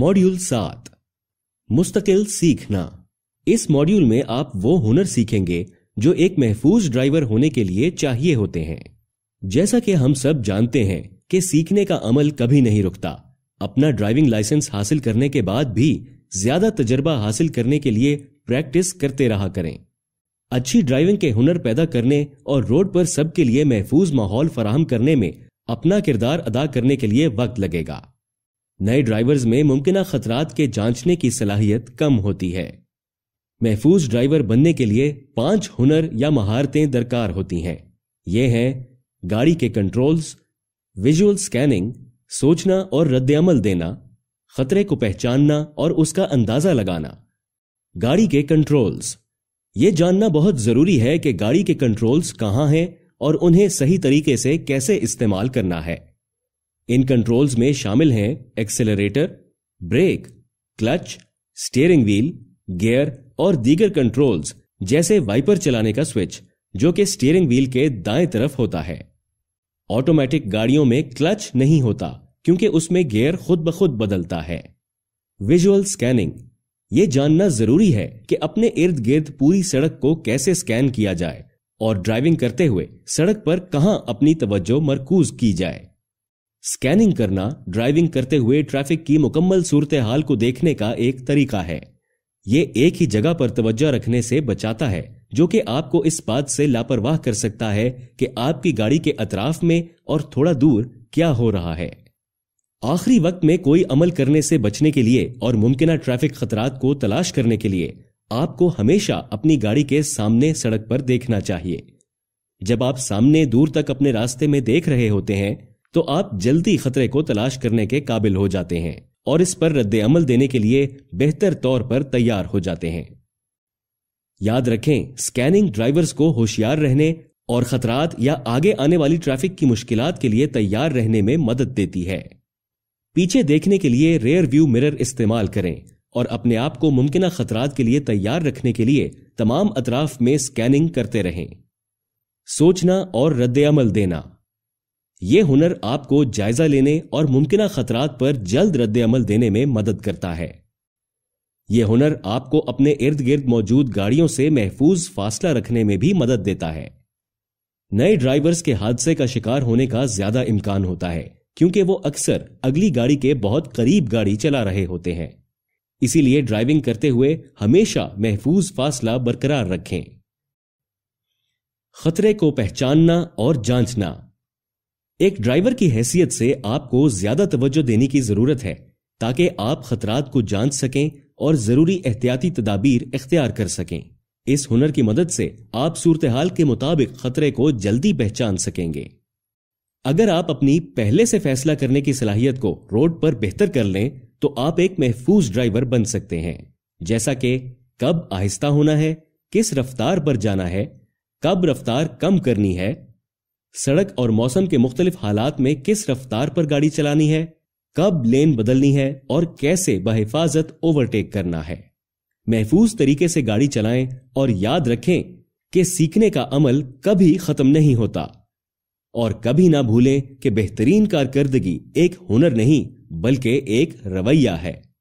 module सात मुस्तकिल सीखना इस मॉड्यूल में आप वो हुनर सीखेंगे जो एक महफूज ड्राइवर होने के लिए चाहिए होते हैं जैसा कि हम सब जानते हैं कि सीखने का अमल कभी नहीं रुकता अपना ड्राइविंग लाइसेंस हासिल करने के बाद भी ज्यादा तजर्बा हासिल करने के लिए प्रैक्टिस करते रहा करें अच्छी ड्राइविंग के हुनर पैदा करने और रोड पर सबके लिए महफूज माहौल फराहम करने में अपना किरदार अदा करने के लिए वक्त लगेगा नए ड्राइवर्स में मुमकिन खतरात के जांचने की सलाहियत कम होती है महफूज ड्राइवर बनने के लिए पांच हुनर या महारतें दरकार होती हैं ये हैं गाड़ी के कंट्रोल्स विजुअल स्कैनिंग सोचना और रद्दअमल देना खतरे को पहचानना और उसका अंदाजा लगाना गाड़ी के कंट्रोल्स ये जानना बहुत जरूरी है कि गाड़ी के कंट्रोल्स कहाँ हैं और उन्हें सही तरीके से कैसे इस्तेमाल करना है इन कंट्रोल्स में शामिल हैं accelerator brake clutch steering wheel gear और दीगर कंट्रोल्स जैसे वाइपर चलाने का स्विच जो कि स्टेयरिंग व्हील के दाएं तरफ होता है ऑटोमेटिक गाड़ियों में क्लच नहीं होता क्योंकि उसमें गियर खुद ब खुद बदलता है विजुअल स्कैनिंग ये जानना जरूरी है कि अपने इर्द गिर्द पूरी सड़क को कैसे स्कैन किया जाए और ड्राइविंग करते हुए सड़क पर कहां अपनी तवज्जो मरकूज की जाए स्कैनिंग करना ड्राइविंग करते हुए ट्रैफिक की मुकम्मल सूरत हाल को देखने का एक तरीका है ये एक ही जगह पर तवज्जो रखने से बचाता है जो कि आपको इस बात से लापरवाह कर सकता है कि आपकी गाड़ी के अतराफ में और थोड़ा दूर क्या हो रहा है आखिरी वक्त में कोई अमल करने से बचने के लिए और मुमकिन ट्रैफिक खतरात को तलाश करने के लिए आपको हमेशा अपनी गाड़ी के सामने सड़क पर देखना चाहिए जब आप सामने दूर तक अपने रास्ते में देख रहे होते हैं तो आप जल्दी खतरे को तलाश करने के काबिल हो जाते हैं और इस पर रद्द अमल देने के लिए बेहतर तौर पर तैयार हो जाते हैं याद रखें स्कैनिंग ड्राइवर्स को होशियार रहने और खतरात या आगे आने वाली ट्रैफिक की मुश्किलात के लिए तैयार रहने में मदद देती है पीछे देखने के लिए रेयर व्यू मिरर इस्तेमाल करें और अपने आप को मुमकिन खतरात के लिए तैयार रखने के लिए तमाम अतराफ में स्कैनिंग करते रहें सोचना और रद्द अमल देना ये हुनर आपको जायजा लेने और मुमकिन खतरात पर जल्द रद्द अमल देने में मदद करता है यह हुनर आपको अपने इर्द गिर्द मौजूद गाड़ियों से महफूज फासला रखने में भी मदद देता है नए ड्राइवर्स के हादसे का शिकार होने का ज्यादा इम्कान होता है क्योंकि वो अक्सर अगली गाड़ी के बहुत करीब गाड़ी चला रहे होते हैं इसीलिए ड्राइविंग करते हुए हमेशा महफूज फासला बरकरार रखें खतरे को पहचानना और जांचना एक ड्राइवर की हैसियत से आपको ज्यादा तवज्जो देने की जरूरत है ताकि आप खतरात को जान सकें और जरूरी एहतियाती तदाबीर इख्तियार कर सकें इस हुनर की मदद से आप सूरत हाल के मुताबिक खतरे को जल्दी पहचान सकेंगे अगर आप अपनी पहले से फैसला करने की सलाहियत को रोड पर बेहतर कर लें तो आप एक महफूज ड्राइवर बन सकते हैं जैसा कि कब आहिस्ता होना है किस रफ्तार पर जाना है कब रफ्तार कम करनी है सड़क और मौसम के मुख्तलिफ हालात में किस रफ्तार पर गाड़ी चलानी है कब लेन बदलनी है और कैसे बहिफाजत ओवरटेक करना है महफूज तरीके से गाड़ी चलाएं और याद रखें कि सीखने का अमल कभी खत्म नहीं होता और कभी ना भूलें कि बेहतरीन कारकर्दगी एक हुनर नहीं बल्कि एक रवैया है